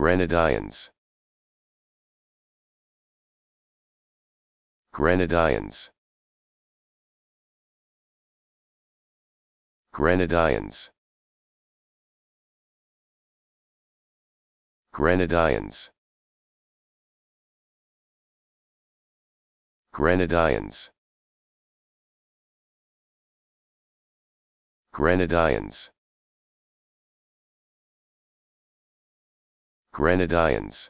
Grenadians. Grenadians. Grenadians. Grenadians. Grenadians. Grenadians. Grenadians